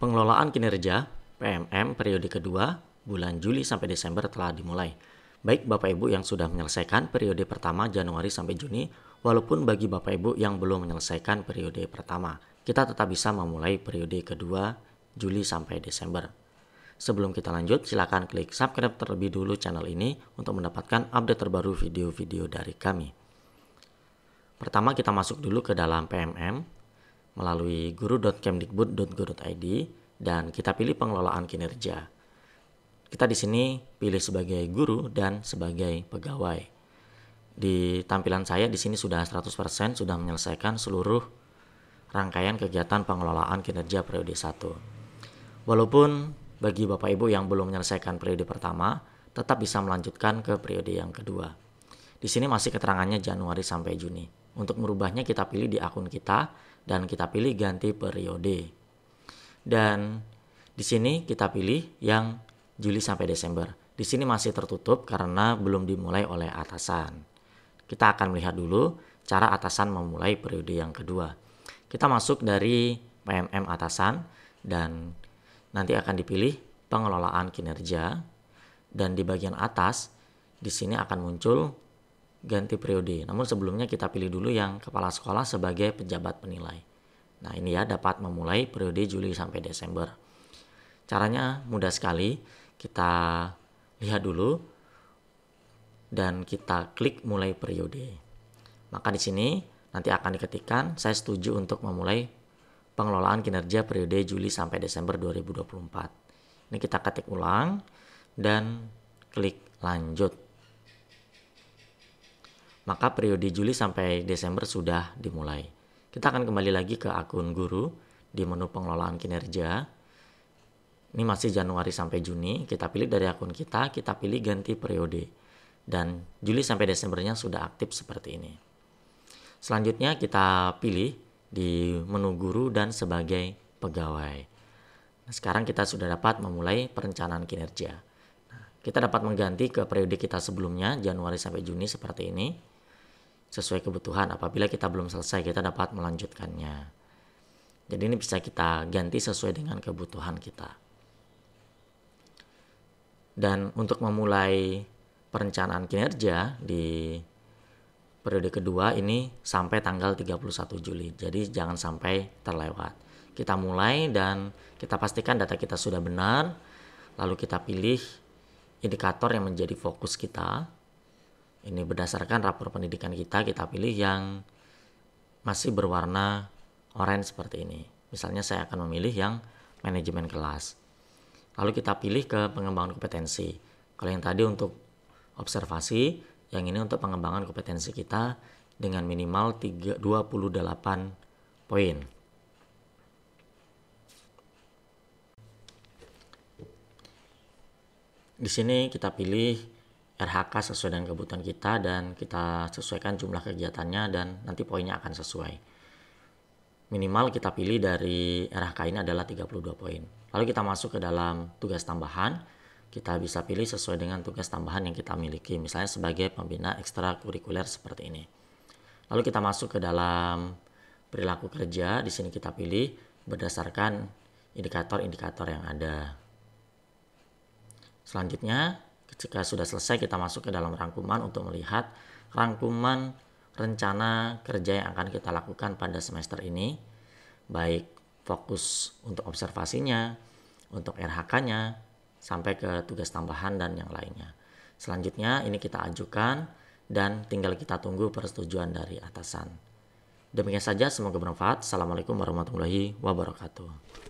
Pengelolaan kinerja PMM periode kedua bulan Juli sampai Desember telah dimulai. Baik Bapak Ibu yang sudah menyelesaikan periode pertama Januari sampai Juni, walaupun bagi Bapak Ibu yang belum menyelesaikan periode pertama, kita tetap bisa memulai periode kedua Juli sampai Desember. Sebelum kita lanjut, silakan klik subscribe terlebih dulu channel ini untuk mendapatkan update terbaru video-video dari kami. Pertama kita masuk dulu ke dalam PMM melalui guru.kemdikbud.go.id dan kita pilih pengelolaan kinerja. Kita di sini pilih sebagai guru dan sebagai pegawai. Di tampilan saya di sini sudah 100% sudah menyelesaikan seluruh rangkaian kegiatan pengelolaan kinerja periode 1. Walaupun bagi Bapak Ibu yang belum menyelesaikan periode pertama, tetap bisa melanjutkan ke periode yang kedua. Di sini masih keterangannya Januari sampai Juni. Untuk merubahnya kita pilih di akun kita dan kita pilih ganti periode. Dan di sini kita pilih yang Juli sampai Desember. Di sini masih tertutup karena belum dimulai oleh atasan. Kita akan melihat dulu cara atasan memulai periode yang kedua. Kita masuk dari PMM atasan dan nanti akan dipilih pengelolaan kinerja dan di bagian atas di sini akan muncul ganti periode. Namun sebelumnya kita pilih dulu yang kepala sekolah sebagai pejabat penilai. Nah, ini ya dapat memulai periode Juli sampai Desember. Caranya mudah sekali. Kita lihat dulu dan kita klik mulai periode. Maka di sini nanti akan diketikkan saya setuju untuk memulai pengelolaan kinerja periode Juli sampai Desember 2024. Ini kita ketik ulang dan klik lanjut maka periode Juli sampai Desember sudah dimulai. Kita akan kembali lagi ke akun guru di menu pengelolaan kinerja. Ini masih Januari sampai Juni, kita pilih dari akun kita, kita pilih ganti periode. Dan Juli sampai Desembernya sudah aktif seperti ini. Selanjutnya kita pilih di menu guru dan sebagai pegawai. Nah, sekarang kita sudah dapat memulai perencanaan kinerja. Nah, kita dapat mengganti ke periode kita sebelumnya, Januari sampai Juni seperti ini sesuai kebutuhan apabila kita belum selesai kita dapat melanjutkannya. Jadi ini bisa kita ganti sesuai dengan kebutuhan kita. Dan untuk memulai perencanaan kinerja di periode kedua ini sampai tanggal 31 Juli. Jadi jangan sampai terlewat. Kita mulai dan kita pastikan data kita sudah benar, lalu kita pilih indikator yang menjadi fokus kita ini berdasarkan rapor pendidikan kita, kita pilih yang masih berwarna orange seperti ini. Misalnya saya akan memilih yang manajemen kelas. Lalu kita pilih ke pengembangan kompetensi. Kalau yang tadi untuk observasi, yang ini untuk pengembangan kompetensi kita dengan minimal 3, 28 poin. Di sini kita pilih RHK sesuai dengan kebutuhan kita dan kita sesuaikan jumlah kegiatannya dan nanti poinnya akan sesuai. Minimal kita pilih dari RHK ini adalah 32 poin. Lalu kita masuk ke dalam tugas tambahan, kita bisa pilih sesuai dengan tugas tambahan yang kita miliki, misalnya sebagai pembina ekstrakurikuler seperti ini. Lalu kita masuk ke dalam perilaku kerja, di sini kita pilih berdasarkan indikator-indikator yang ada. Selanjutnya, jika sudah selesai kita masuk ke dalam rangkuman untuk melihat rangkuman rencana kerja yang akan kita lakukan pada semester ini baik fokus untuk observasinya, untuk rhk nya sampai ke tugas tambahan dan yang lainnya. Selanjutnya ini kita ajukan dan tinggal kita tunggu persetujuan dari atasan. Demikian saja, semoga bermanfaat. Assalamualaikum warahmatullahi wabarakatuh.